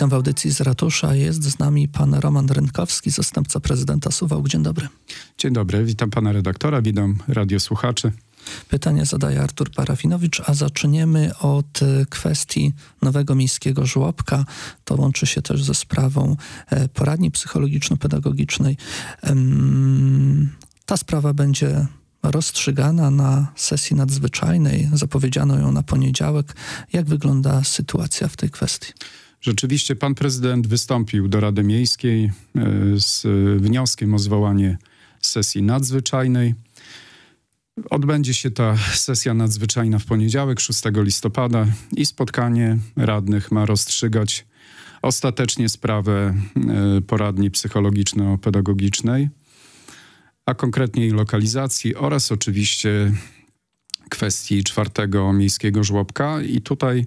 Witam w audycji z ratusza. Jest z nami pan Roman Rynkowski, zastępca prezydenta Suwałk. Dzień dobry. Dzień dobry, witam pana redaktora, witam radiosłuchaczy. Pytanie zadaje Artur Parafinowicz, a zaczniemy od e, kwestii nowego miejskiego żłobka. To łączy się też ze sprawą e, poradni psychologiczno-pedagogicznej. Ta sprawa będzie rozstrzygana na sesji nadzwyczajnej. Zapowiedziano ją na poniedziałek. Jak wygląda sytuacja w tej kwestii? Rzeczywiście pan prezydent wystąpił do Rady Miejskiej e, z wnioskiem o zwołanie sesji nadzwyczajnej. Odbędzie się ta sesja nadzwyczajna w poniedziałek, 6 listopada, i spotkanie radnych ma rozstrzygać ostatecznie sprawę e, poradni psychologiczno-pedagogicznej, a konkretnie jej lokalizacji oraz oczywiście kwestii czwartego miejskiego żłobka. I tutaj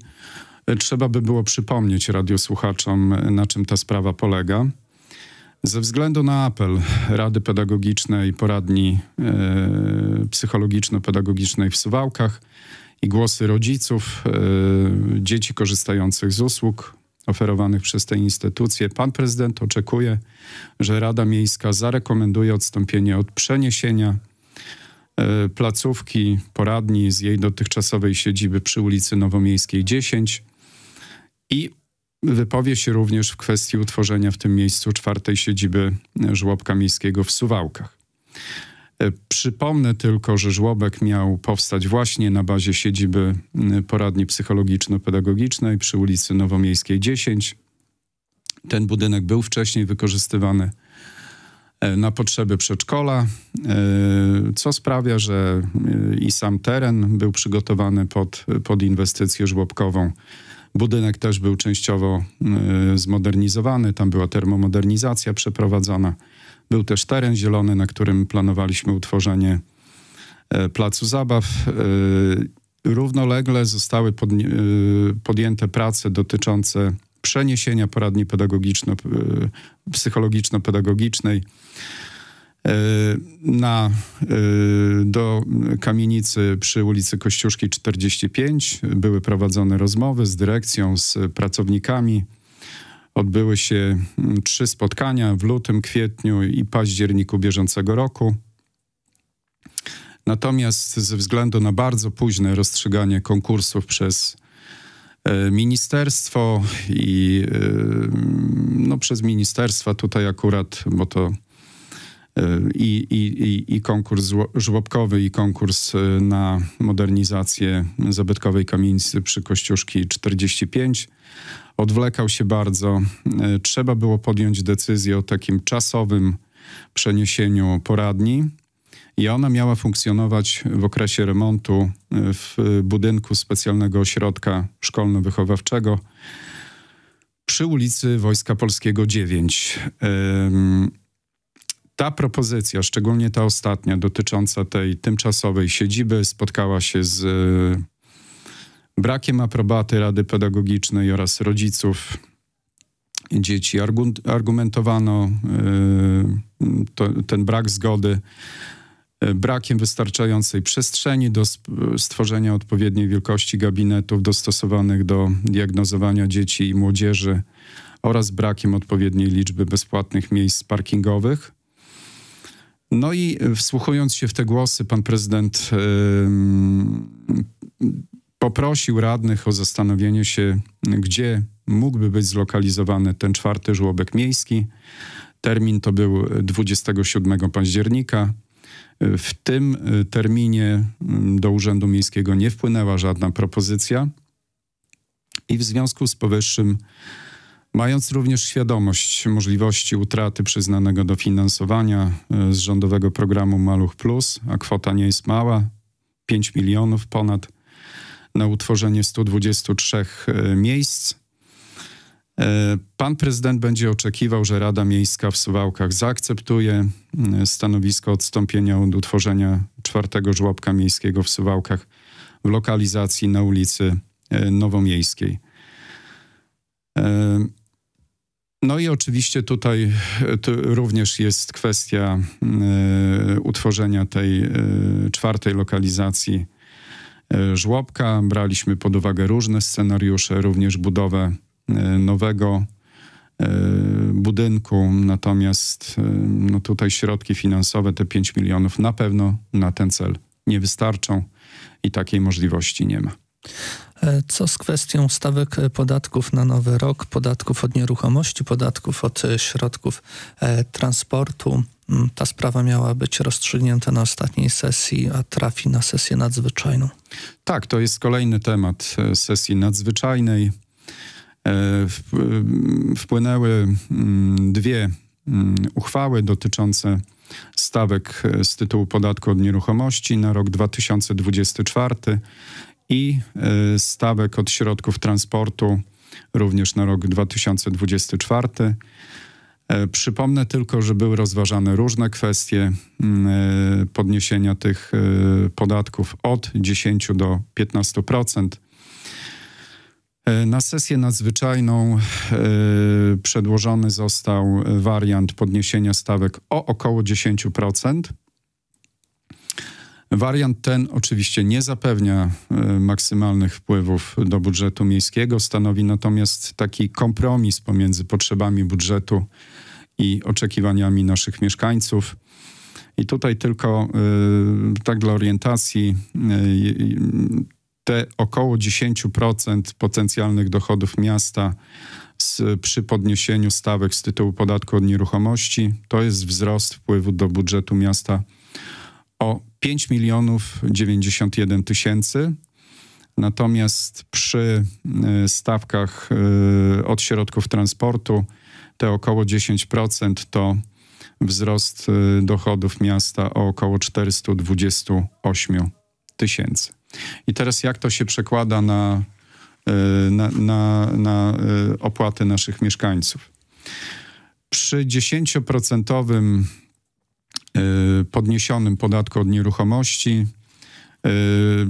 trzeba by było przypomnieć radiosłuchaczom, na czym ta sprawa polega. Ze względu na apel Rady Pedagogicznej Poradni e, Psychologiczno-Pedagogicznej w Suwałkach i głosy rodziców e, dzieci korzystających z usług oferowanych przez te instytucje, pan prezydent oczekuje, że Rada Miejska zarekomenduje odstąpienie od przeniesienia e, placówki poradni z jej dotychczasowej siedziby przy ulicy Nowomiejskiej 10 i wypowie się również w kwestii utworzenia w tym miejscu czwartej siedziby żłobka miejskiego w Suwałkach. E, przypomnę tylko, że żłobek miał powstać właśnie na bazie siedziby poradni psychologiczno-pedagogicznej przy ulicy Nowomiejskiej 10. Ten budynek był wcześniej wykorzystywany e, na potrzeby przedszkola, e, co sprawia, że i sam teren był przygotowany pod, pod inwestycję żłobkową. Budynek też był częściowo y, zmodernizowany, tam była termomodernizacja przeprowadzona. Był też teren zielony, na którym planowaliśmy utworzenie e, placu zabaw. E, równolegle zostały e, podjęte prace dotyczące przeniesienia poradni pedagogiczno-psychologiczno-pedagogicznej Y, na, y, do kamienicy przy ulicy Kościuszki 45. Były prowadzone rozmowy z dyrekcją, z pracownikami. Odbyły się mm, trzy spotkania w lutym, kwietniu i październiku bieżącego roku. Natomiast ze względu na bardzo późne rozstrzyganie konkursów przez y, ministerstwo i no, przez ministerstwa tutaj akurat, bo to i, i, i konkurs żłobkowy, i konkurs e, na modernizację zabytkowej kamienicy przy Kościuszki 45. Odwlekał się bardzo. E, trzeba było podjąć decyzję o takim czasowym przeniesieniu poradni. I ona miała funkcjonować w okresie remontu e, w budynku specjalnego ośrodka szkolno-wychowawczego przy ulicy Wojska Polskiego 9 ta propozycja, szczególnie ta ostatnia, dotycząca tej tymczasowej siedziby, spotkała się z e, brakiem aprobaty Rady Pedagogicznej oraz rodziców dzieci. Argumentowano e, ten brak zgody e, brakiem wystarczającej przestrzeni do stworzenia odpowiedniej wielkości gabinetów dostosowanych do diagnozowania dzieci i młodzieży oraz brakiem odpowiedniej liczby bezpłatnych miejsc parkingowych. No i wsłuchując się w te głosy, pan prezydent poprosił radnych o zastanowienie się, gdzie mógłby być zlokalizowany ten czwarty żłobek miejski. Termin to był 27 października. W tym e, terminie do Urzędu Miejskiego nie wpłynęła żadna propozycja. I w związku z powyższym mając również świadomość możliwości utraty przyznanego dofinansowania e, z rządowego programu Maluch Plus, a kwota nie jest mała, 5 milionów ponad na utworzenie 123 e, miejsc. E, pan prezydent będzie oczekiwał, że Rada Miejska w Suwałkach zaakceptuje stanowisko odstąpienia od utworzenia czwartego żłobka miejskiego w Suwałkach w lokalizacji na ulicy Nowomiejskiej. No i oczywiście tutaj e, również jest kwestia y, utworzenia tej y, czwartej lokalizacji y, żłobka. Braliśmy pod uwagę różne scenariusze, również budowę nowego budynku. Natomiast no tutaj środki finansowe, te 5 milionów, na pewno na ten cel nie wystarczą i takiej możliwości nie ma. E, co z kwestią stawek podatków na nowy rok, podatków od nieruchomości, podatków od e, środków e, transportu? Mm, ta sprawa miała być rozstrzygnięta na ostatniej sesji, a trafi na sesję nadzwyczajną. Tak, to jest kolejny temat sesji nadzwyczajnej. Wpłynęły mm, dwie mm, uchwały dotyczące stawek z tytułu podatku od nieruchomości na rok 2024 i y, stawek od środków transportu również na rok 2024. E, przypomnę tylko, że były rozważane różne kwestie mm, e, podniesienia tych e, podatków od 10 do 15%. Na sesję nadzwyczajną przedłożony został wariant podniesienia stawek o około 10%. Wariant ten oczywiście nie zapewnia e, maksymalnych wpływów do budżetu miejskiego, stanowi natomiast taki kompromis pomiędzy potrzebami budżetu i oczekiwaniami naszych mieszkańców. I tutaj tylko e, tak dla orientacji, e, te około 10% potencjalnych dochodów miasta z, przy podniesieniu stawek z tytułu podatku od nieruchomości to jest wzrost wpływu do budżetu miasta o 5 milionów 91 tysięcy. Natomiast przy e, stawkach e, od środków transportu te około 10% to wzrost e, dochodów miasta o około 428 tysięcy. I teraz jak to się przekłada na, na, na, na opłaty naszych mieszkańców? Przy 10% podniesionym podatku od nieruchomości. Yy,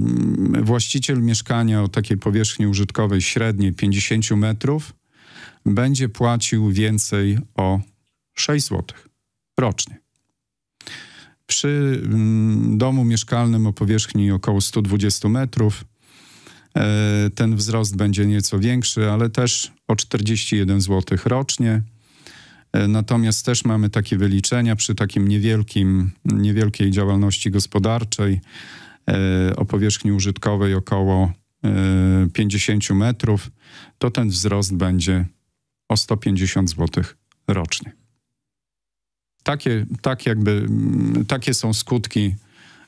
właściciel mieszkania o takiej powierzchni użytkowej średniej 50 metrów będzie płacił więcej o 6 zł rocznie. Przy mm, domu mieszkalnym o powierzchni około 120 metrów yy, ten wzrost będzie nieco większy, ale też o 41 zł rocznie. E, natomiast też mamy takie wyliczenia przy takim niewielkim, niewielkiej działalności gospodarczej e, o powierzchni użytkowej około 50 e, metrów, to ten wzrost będzie o 150 zł rocznie. Takie, tak jakby, mm, takie są skutki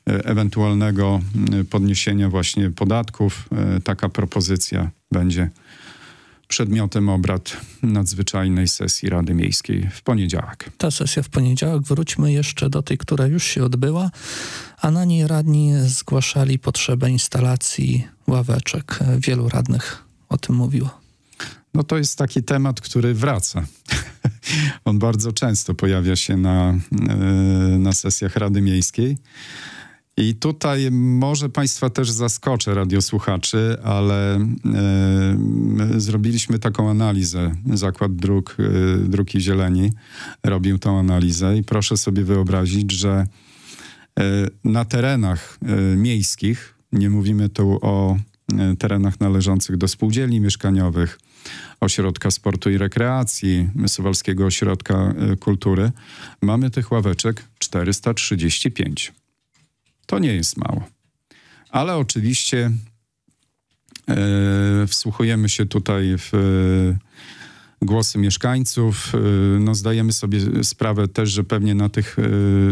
ewentualnego mm, podniesienia właśnie podatków. Taka propozycja będzie przedmiotem obrad nadzwyczajnej sesji Rady Miejskiej w poniedziałek. Ta sesja w poniedziałek. Wróćmy jeszcze do tej, która już się odbyła, a na niej radni zgłaszali potrzebę instalacji ławeczek. Wielu radnych o tym mówiło. No to jest taki temat, który wraca. On bardzo często pojawia się na, e, na sesjach Rady Miejskiej. I tutaj może Państwa też zaskoczę, radiosłuchaczy, ale y, zrobiliśmy taką analizę. Zakład Dróg, y, Dróg i Zieleni robił tą analizę i proszę sobie wyobrazić, że y, na terenach miejskich, nie mówimy tu o terenach należących do spółdzielni mieszkaniowych, Ośrodka Sportu i Rekreacji, Suwalskiego Ośrodka Kultury, mamy tych ławeczek 435. To nie jest mało. Ale oczywiście e, wsłuchujemy się tutaj w e, głosy mieszkańców. E, no, zdajemy sobie sprawę też, że pewnie na tych e,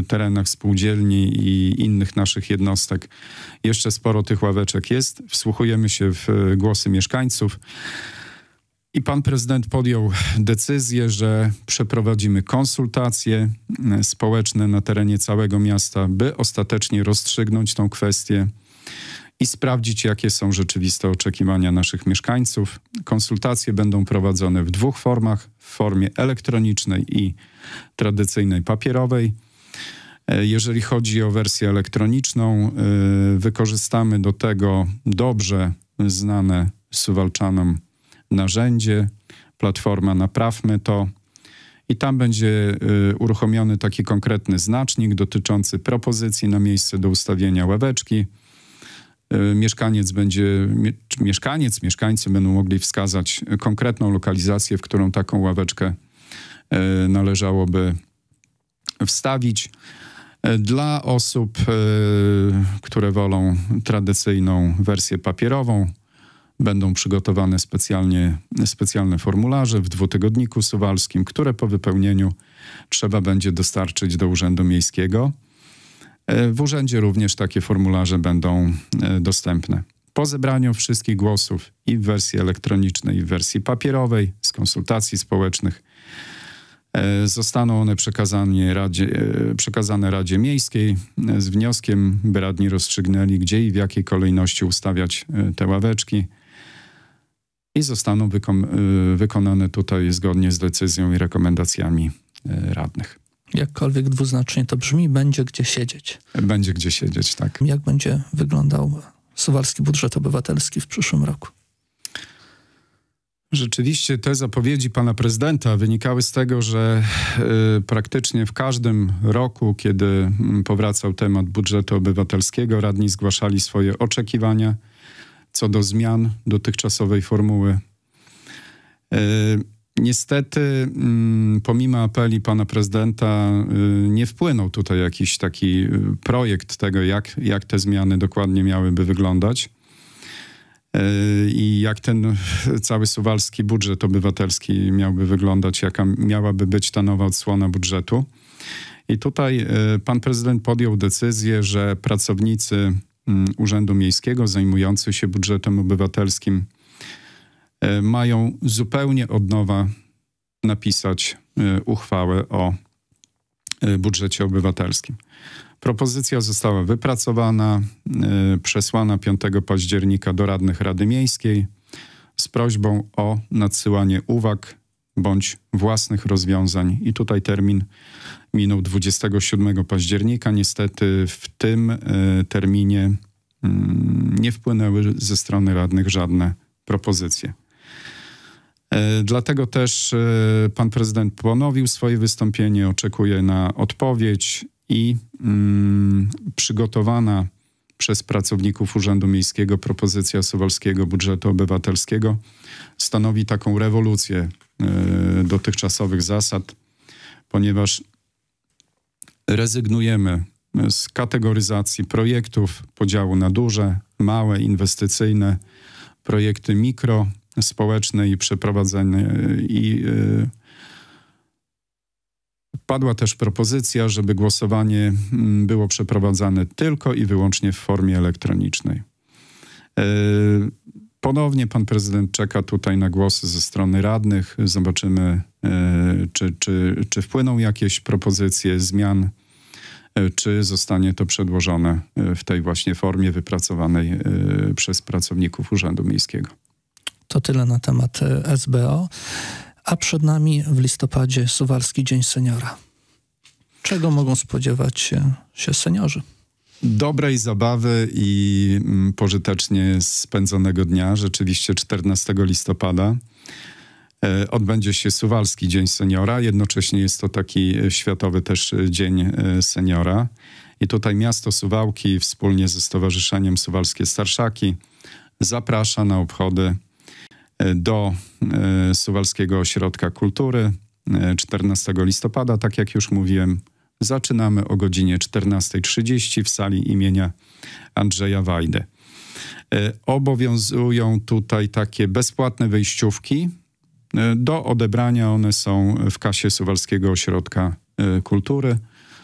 terenach spółdzielni i innych naszych jednostek jeszcze sporo tych ławeczek jest. Wsłuchujemy się w e, głosy mieszkańców. I pan prezydent podjął decyzję, że przeprowadzimy konsultacje e, społeczne na terenie całego miasta, by ostatecznie rozstrzygnąć tą kwestię i sprawdzić, jakie są rzeczywiste oczekiwania naszych mieszkańców. Konsultacje będą prowadzone w dwóch formach: w formie elektronicznej i tradycyjnej papierowej. E, jeżeli chodzi o wersję elektroniczną, e, wykorzystamy do tego dobrze znane suwalczanom narzędzie, platforma Naprawmy to. I tam będzie y, uruchomiony taki konkretny znacznik dotyczący propozycji na miejsce do ustawienia ławeczki. Y, mieszkaniec będzie, mieszkaniec, mieszkańcy będą mogli wskazać konkretną lokalizację, w którą taką ławeczkę y, należałoby wstawić. Dla osób, które wolą tradycyjną wersję papierową, Będą przygotowane specjalnie, specjalne formularze w dwutygodniku suwalskim, które po wypełnieniu trzeba będzie dostarczyć do Urzędu Miejskiego. E, w urzędzie również takie formularze będą e, dostępne. Po zebraniu wszystkich głosów i w wersji elektronicznej, i w wersji papierowej, z konsultacji społecznych, e, zostaną one przekazane Radzie, przekazane Radzie Miejskiej z wnioskiem, by radni rozstrzygnęli, gdzie i w jakiej kolejności ustawiać te ławeczki i zostaną y, wykonane tutaj zgodnie z decyzją i rekomendacjami y, radnych. Jakkolwiek dwuznacznie to brzmi, będzie gdzie siedzieć. Będzie gdzie siedzieć, tak. Jak będzie wyglądał suwalski budżet obywatelski w przyszłym roku? Rzeczywiście te zapowiedzi pana prezydenta wynikały z tego, że y, praktycznie w każdym roku, kiedy mm, powracał temat budżetu obywatelskiego, radni zgłaszali swoje oczekiwania co do zmian dotychczasowej formuły. E, niestety, mm, pomimo apeli pana prezydenta, e, nie wpłynął tutaj jakiś taki e, projekt tego, jak, jak te zmiany dokładnie miałyby wyglądać i jak ten cały suwalski budżet obywatelski miałby wyglądać, jaka miałaby być ta nowa odsłona budżetu. I tutaj pan prezydent podjął decyzję, że pracownicy Mm, Urzędu Miejskiego zajmujący się budżetem obywatelskim e, mają zupełnie od nowa napisać e, uchwałę o e, budżecie obywatelskim. Propozycja została wypracowana, przesłana 5 października do radnych Rady Miejskiej z prośbą o nadsyłanie uwag bądź własnych rozwiązań. I tutaj termin minął 27 października. Niestety w tym e, terminie mm, nie wpłynęły ze strony radnych żadne propozycje. E, dlatego też e, pan prezydent ponowił swoje wystąpienie, oczekuje na odpowiedź i mm, przygotowana przez pracowników Urzędu Miejskiego propozycja Sowalskiego Budżetu Obywatelskiego stanowi taką rewolucję Y, dotychczasowych zasad, ponieważ rezygnujemy z kategoryzacji projektów, podziału na duże, małe, inwestycyjne, projekty mikro, społeczne i przeprowadzenie. I y, padła też propozycja, żeby głosowanie mm, było przeprowadzane tylko i wyłącznie w formie elektronicznej. Y, Ponownie pan prezydent czeka tutaj na głosy ze strony radnych. Zobaczymy, e, czy, czy, czy wpłyną jakieś propozycje zmian, e, czy zostanie to przedłożone e, w tej właśnie formie wypracowanej przez pracowników Urzędu Miejskiego. To tyle na temat SBO. A przed nami w listopadzie Suwalski Dzień Seniora. Czego mogą spodziewać się seniorzy? dobrej zabawy i mm, pożytecznie spędzonego dnia. Rzeczywiście 14 listopada e, odbędzie się Suwalski Dzień Seniora. Jednocześnie jest to taki e, światowy też e, Dzień Seniora. I tutaj miasto Suwałki wspólnie ze Stowarzyszeniem Suwalskie Starszaki zaprasza na obchody do Suwalskiego Ośrodka Kultury 14 listopada, tak jak już mówiłem, Zaczynamy o godzinie 14.30 w sali imienia Andrzeja Wajdy. E, obowiązują tutaj takie bezpłatne wejściówki. E, do odebrania one są w kasie Suwalskiego Ośrodka e, Kultury.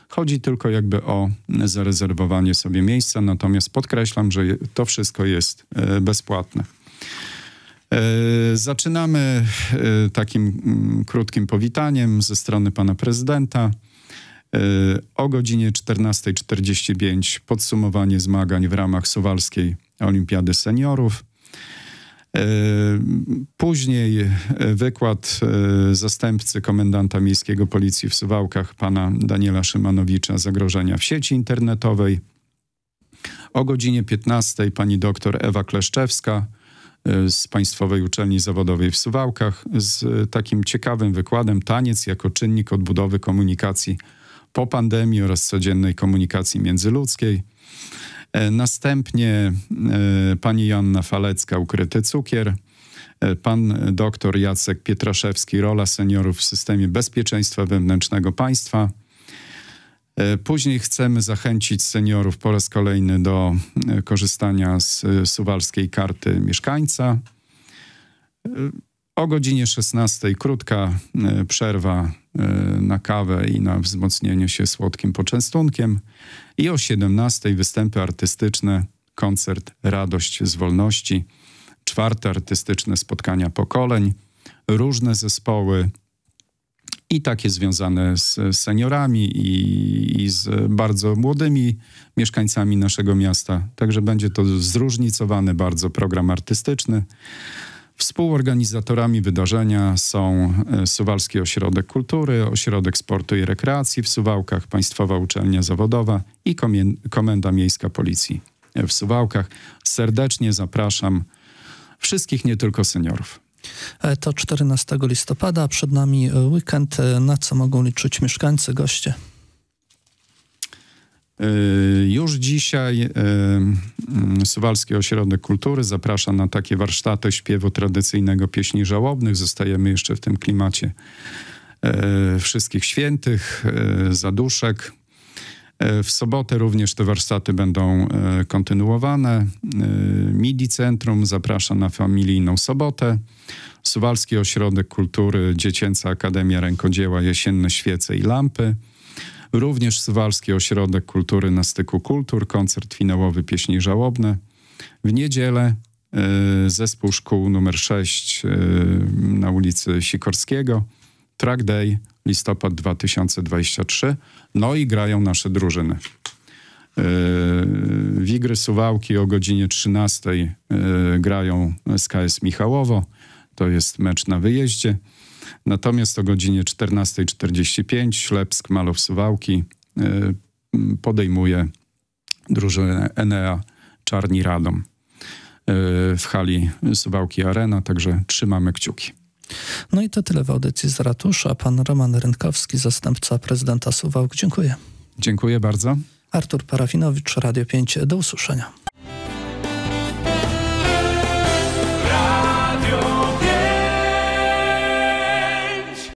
Chodzi tylko jakby o zarezerwowanie sobie miejsca, natomiast podkreślam, że to wszystko jest bezpłatne. Zaczynamy takim mm, krótkim powitaniem ze strony pana prezydenta. O godzinie 14.45 podsumowanie zmagań w ramach Suwalskiej Olimpiady Seniorów. E, później wykład e, zastępcy komendanta miejskiego policji w Suwałkach, pana Daniela Szymanowicza, zagrożenia w sieci internetowej. O godzinie 15 pani doktor Ewa Kleszczewska e, z Państwowej Uczelni Zawodowej w Suwałkach z takim ciekawym wykładem Taniec jako czynnik odbudowy komunikacji po pandemii oraz codziennej komunikacji międzyludzkiej. E, następnie e, pani Joanna Falecka, Ukryty Cukier, e, pan doktor Jacek Pietraszewski, Rola seniorów w systemie bezpieczeństwa wewnętrznego państwa. Później chcemy zachęcić seniorów po raz kolejny do korzystania z suwalskiej karty mieszkańca. O godzinie 16 krótka przerwa Y, na kawę i na wzmocnienie się słodkim poczęstunkiem. I o 17 występy artystyczne, koncert Radość z Wolności, czwarte artystyczne spotkania pokoleń, różne zespoły i takie związane z seniorami i, i z bardzo młodymi mieszkańcami naszego miasta. Także będzie to zróżnicowany bardzo program artystyczny. Współorganizatorami wydarzenia są e, Suwalski Ośrodek Kultury, Ośrodek Sportu i Rekreacji w Suwałkach, Państwowa Uczelnia Zawodowa i Komenda Miejska Policji w Suwałkach. Serdecznie zapraszam wszystkich, nie tylko seniorów. E, to 14 listopada, przed nami weekend. E, na co mogą liczyć mieszkańcy, goście? Y, już dzisiaj y, y, Suwalski Ośrodek Kultury zaprasza na takie warsztaty śpiewu tradycyjnego pieśni żałobnych. Zostajemy jeszcze w tym klimacie wszystkich świętych, zaduszek. W sobotę również te warsztaty będą kontynuowane. MIDI Centrum zaprasza na familijną sobotę. Suwalski Ośrodek Kultury Dziecięca Akademia Rękodzieła Jesienne Świece i Lampy. Również Suwalski Ośrodek Kultury na styku kultur, koncert finałowy Pieśni Żałobne. W niedzielę y, zespół szkół numer 6 y, na ulicy Sikorskiego, Track Day, listopad 2023. No i grają nasze drużyny. Y, Wigry Suwałki o godzinie 13 grają z KS Michałowo. To jest mecz na wyjeździe. Natomiast o godzinie 14.45 Ślepsk Malow Suwałki e, podejmuje drużynę Enea Czarni Radom e, w hali Suwałki Arena, także trzymamy kciuki. No i to tyle w audycji z ratusza. Pan Roman Rynkowski, zastępca prezydenta Suwałk. Dziękuję. Dziękuję bardzo. Artur Parafinowicz, Radio 5. Do usłyszenia.